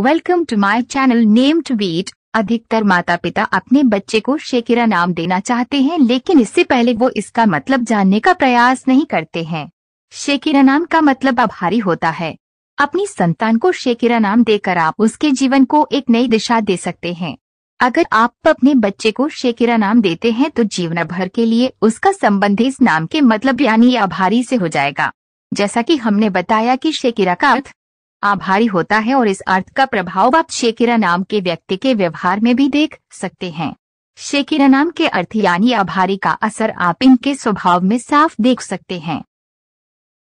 welcome to my channel name to beat अधिकतर माता पिता अपने बच्चे को शेकिरा नाम देना चाहते हैं लेकिन इससे पहले वो इसका मतलब जानने का प्रयास नहीं करते हैं शेकिरा नाम का मतलब आभारी होता है अपनी संतान को शेकिरा नाम देकर आप उसके जीवन को एक नई दिशा दे सकते हैं अगर आप अपने बच्चे को शेकिरा नाम देते हैं तो जीवन भर के लिए उसका संबंध इस नाम के मतलब यानी आभारी से हो जाएगा जैसा कि हमने बताया कि शेकिरा का अर्थ आभारी होता है और इस अर्थ का प्रभाव आप शेकिरा नाम के व्यक्ति के व्यवहार में भी देख सकते हैं शेकिरा नाम के अर्थ यानी आभारी का असर आप इनके स्वभाव में साफ देख सकते हैं